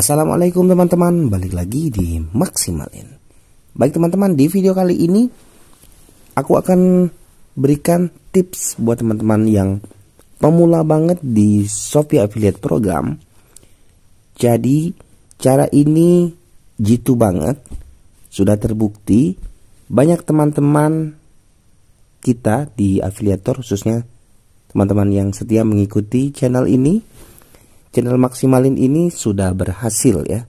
Assalamualaikum teman-teman, balik lagi di Maksimalin. Baik teman-teman, di video kali ini aku akan berikan tips buat teman-teman yang pemula banget di Shopee Affiliate Program. Jadi, cara ini jitu banget, sudah terbukti banyak teman-teman kita di afiliator khususnya teman-teman yang setia mengikuti channel ini channel Maksimalin ini sudah berhasil ya.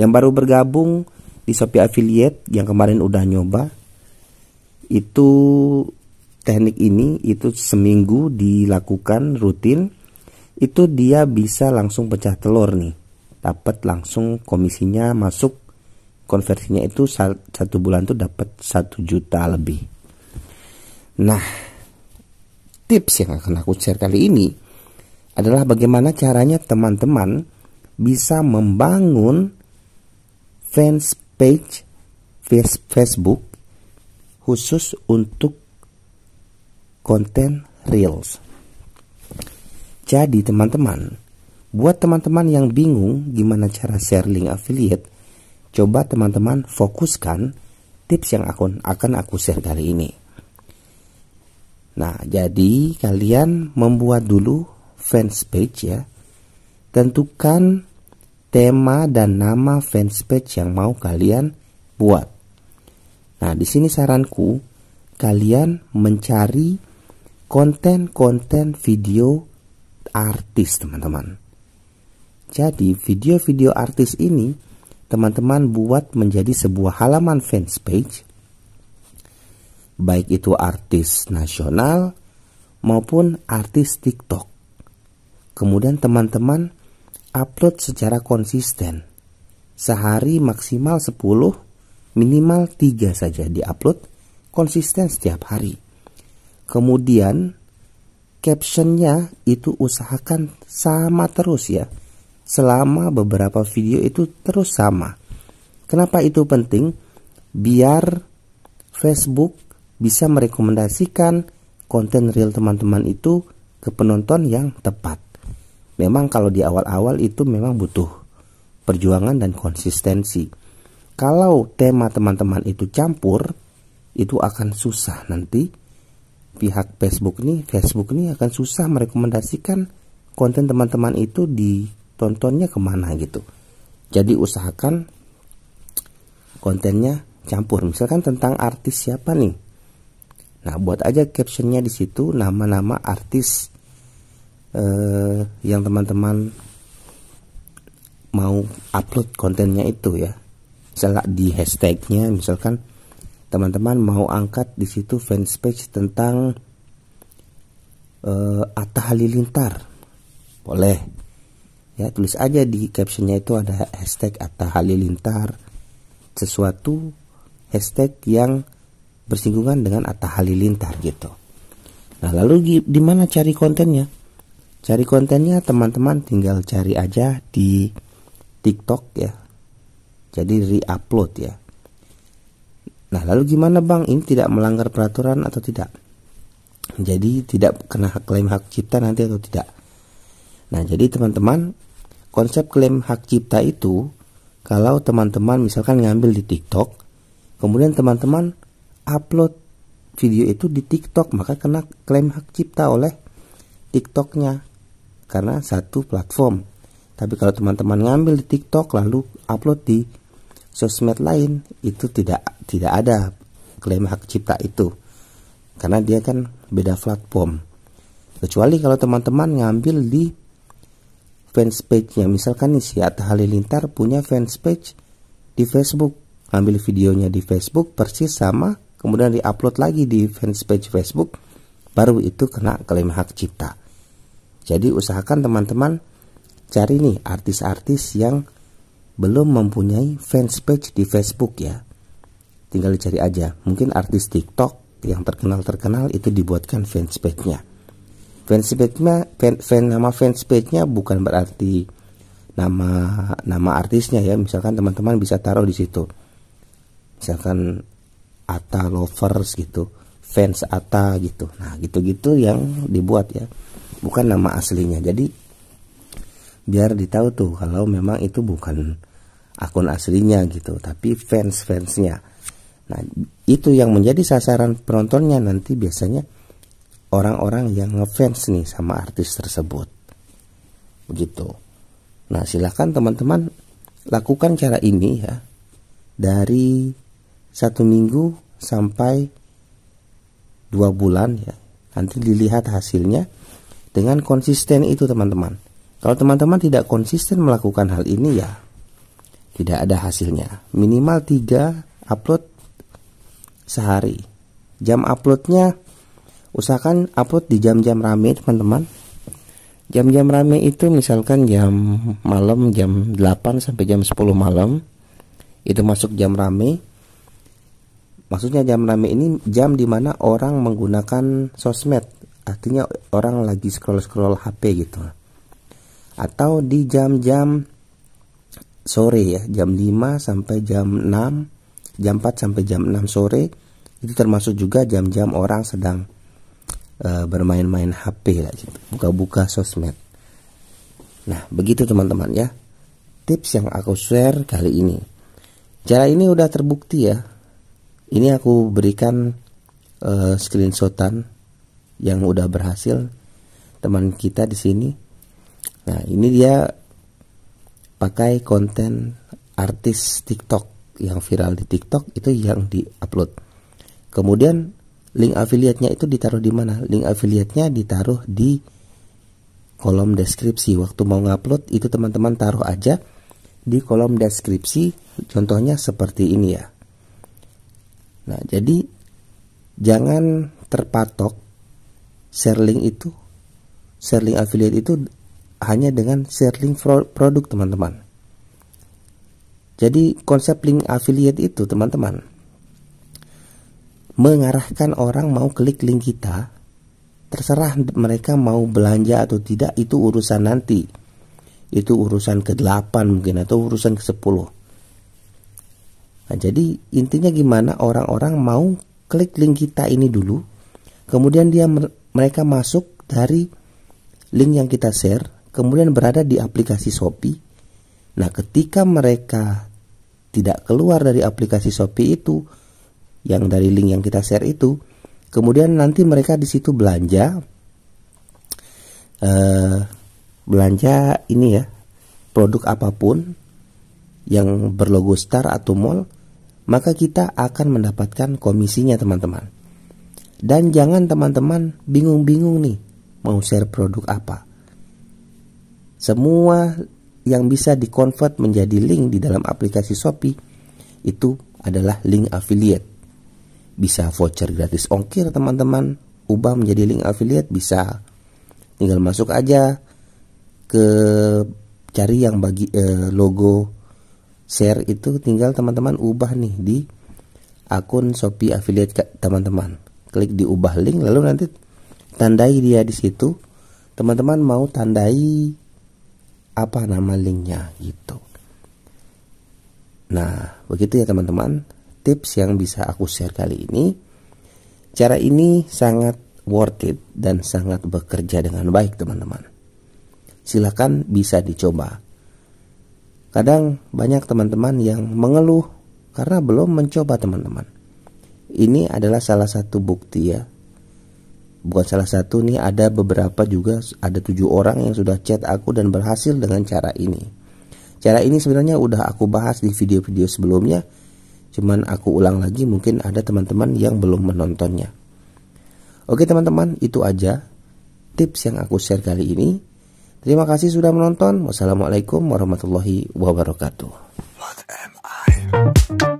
Yang baru bergabung di Shopee Affiliate yang kemarin udah nyoba itu teknik ini itu seminggu dilakukan rutin itu dia bisa langsung pecah telur nih dapat langsung komisinya masuk konversinya itu satu bulan tuh dapat satu juta lebih nah tips yang akan aku share kali ini adalah bagaimana caranya teman-teman bisa membangun fans page Facebook khusus untuk konten Reels. Jadi teman-teman, buat teman-teman yang bingung gimana cara share link affiliate, coba teman-teman fokuskan tips yang aku, akan aku share kali ini. Nah, jadi kalian membuat dulu Fanspage ya. Tentukan tema dan nama fanspage yang mau kalian buat. Nah, di sini saranku kalian mencari konten-konten video artis, teman-teman. Jadi, video-video artis ini teman-teman buat menjadi sebuah halaman fanspage, baik itu artis nasional maupun artis TikTok. Kemudian teman-teman upload secara konsisten. Sehari maksimal 10, minimal tiga saja diupload konsisten setiap hari. Kemudian captionnya itu usahakan sama terus ya. Selama beberapa video itu terus sama. Kenapa itu penting? Biar Facebook bisa merekomendasikan konten real teman-teman itu ke penonton yang tepat. Memang kalau di awal-awal itu memang butuh perjuangan dan konsistensi. Kalau tema teman-teman itu campur, itu akan susah nanti pihak Facebook ini Facebook ini akan susah merekomendasikan konten teman-teman itu ditontonnya kemana gitu. Jadi usahakan kontennya campur. Misalkan tentang artis siapa nih? Nah, buat aja captionnya di situ nama-nama artis eh, yang teman-teman mau upload kontennya itu ya misalnya di hashtagnya misalkan teman-teman mau angkat di situ fanpage tentang eh, Atta Halilintar boleh ya tulis aja di captionnya itu ada hashtag Atta Halilintar sesuatu hashtag yang bersinggungan dengan Atta Halilintar gitu nah lalu di mana cari kontennya cari kontennya teman-teman tinggal cari aja di TikTok ya jadi re-upload ya nah lalu gimana bang ini tidak melanggar peraturan atau tidak jadi tidak kena klaim hak cipta nanti atau tidak nah jadi teman-teman konsep klaim hak cipta itu kalau teman-teman misalkan ngambil di TikTok kemudian teman-teman upload video itu di TikTok maka kena klaim hak cipta oleh TikToknya karena satu platform. Tapi kalau teman-teman ngambil di TikTok lalu upload di sosmed lain itu tidak tidak ada klaim hak cipta itu. Karena dia kan beda platform. Kecuali kalau teman-teman ngambil di fanspage-nya. Misalkan nih si Atta Halilintar punya fanspage di Facebook. ngambil videonya di Facebook persis sama kemudian diupload lagi di fanspage Facebook baru itu kena klaim hak cipta. Jadi usahakan teman-teman cari nih artis-artis yang belum mempunyai fans page di Facebook ya. Tinggal dicari aja. Mungkin artis TikTok yang terkenal-terkenal itu dibuatkan fans page-nya. Fans page-nya fan, fan nama fans page-nya bukan berarti nama nama artisnya ya. Misalkan teman-teman bisa taruh di situ. Misalkan Ata Lovers gitu, fans Ata gitu. Nah, gitu-gitu yang dibuat ya bukan nama aslinya jadi biar ditahu tuh kalau memang itu bukan akun aslinya gitu tapi fans fansnya nah itu yang menjadi sasaran penontonnya nanti biasanya orang-orang yang ngefans nih sama artis tersebut begitu nah silahkan teman-teman lakukan cara ini ya dari satu minggu sampai dua bulan ya nanti dilihat hasilnya dengan konsisten itu teman-teman. Kalau teman-teman tidak konsisten melakukan hal ini ya tidak ada hasilnya. Minimal 3 upload sehari. Jam uploadnya usahakan upload di jam-jam rame teman-teman. Jam-jam rame itu misalkan jam malam jam 8 sampai jam 10 malam itu masuk jam rame. Maksudnya jam rame ini jam dimana orang menggunakan sosmed artinya orang lagi scroll-scroll HP gitu atau di jam-jam sore ya jam 5 sampai jam 6 jam 4 sampai jam 6 sore itu termasuk juga jam-jam orang sedang uh, bermain-main HP lah gitu. buka-buka sosmed nah begitu teman-teman ya tips yang aku share kali ini cara ini udah terbukti ya ini aku berikan uh, screenshotan yang udah berhasil teman kita di sini. Nah, ini dia pakai konten artis TikTok yang viral di TikTok itu yang di upload. Kemudian link afiliatnya itu ditaruh di mana? Link afiliatnya ditaruh di kolom deskripsi. Waktu mau ngupload itu teman-teman taruh aja di kolom deskripsi. Contohnya seperti ini ya. Nah, jadi jangan terpatok share link itu share link affiliate itu hanya dengan share link produk teman-teman jadi konsep link affiliate itu teman-teman mengarahkan orang mau klik link kita terserah mereka mau belanja atau tidak itu urusan nanti itu urusan ke-8 mungkin atau urusan ke-10 nah, jadi intinya gimana orang-orang mau klik link kita ini dulu kemudian dia mereka masuk dari link yang kita share, kemudian berada di aplikasi Shopee. Nah, ketika mereka tidak keluar dari aplikasi Shopee itu, yang dari link yang kita share itu, kemudian nanti mereka di situ belanja, eh, belanja ini ya, produk apapun yang berlogo star atau mall, maka kita akan mendapatkan komisinya teman-teman. Dan jangan teman-teman bingung-bingung nih mau share produk apa. Semua yang bisa dikonvert menjadi link di dalam aplikasi Shopee itu adalah link affiliate. Bisa voucher gratis ongkir teman-teman, ubah menjadi link affiliate bisa. Tinggal masuk aja ke cari yang bagi eh, logo share itu tinggal teman-teman ubah nih di akun Shopee affiliate teman-teman klik diubah link lalu nanti tandai dia di situ teman-teman mau tandai apa nama linknya gitu nah begitu ya teman-teman tips yang bisa aku share kali ini cara ini sangat worth it dan sangat bekerja dengan baik teman-teman silahkan bisa dicoba kadang banyak teman-teman yang mengeluh karena belum mencoba teman-teman ini adalah salah satu bukti ya bukan salah satu nih ada beberapa juga ada tujuh orang yang sudah chat aku dan berhasil dengan cara ini cara ini sebenarnya udah aku bahas di video-video sebelumnya cuman aku ulang lagi mungkin ada teman-teman yang belum menontonnya oke teman-teman itu aja tips yang aku share kali ini terima kasih sudah menonton wassalamualaikum warahmatullahi wabarakatuh What am I?